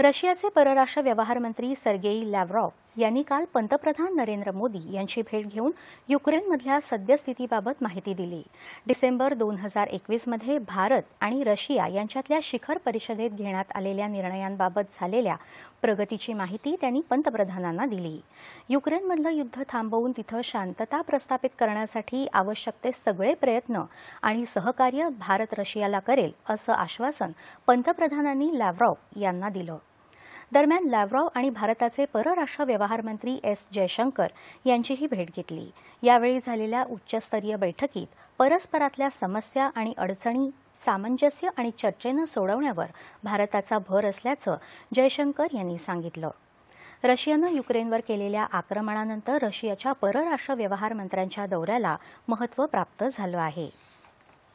रशियाचे परराष्ट्र व्यवहार मंत्री सर्गेई लॅव्हरॉव यांनी काल पंतप्रधान नरेंद्र मोदी यांची भेट घेऊन युक्रेनमधल्या सद्यस्थितीबाबत माहिती दिली डिसेंबर दोन हजार एकवीसमध्ये भारत आणि रशिया यांच्यातल्या शिखर परिषदेत घेण्यात आलेल्या निर्णयांबाबत झालेल्या प्रगतीची माहिती त्यांनी पंतप्रधानांना दिली युक्रेनमधलं युद्ध थांबवून तिथं शांतता प्रस्थापित करण्यासाठी आवश्यक ते सगळे प्रयत्न आणि सहकार्य भारत रशियाला करेल असं आश्वासन पंतप्रधानांनी लॅव्हरॉव यांना दिलं दरम्यान लॅव्रॉव आणि भारताचे परराष्ट्र व्यवहार मंत्री एस जयशंकर यांचीही भेट घेतली यावेळी झालेल्या उच्चस्तरीय बैठकीत परस्परातल्या समस्या आणि अडचणी सामंजस्य आणि चर्चेनं सोडवण्यावर भारताचा भर असल्याचं जयशंकर यांनी सांगितलं रशियानं युक्रेनवर केलेल्या आक्रमणानंतर रशियाच्या परराष्ट्र व्यवहार मंत्र्यांच्या दौऱ्याला महत्त्व प्राप्त झालं आहे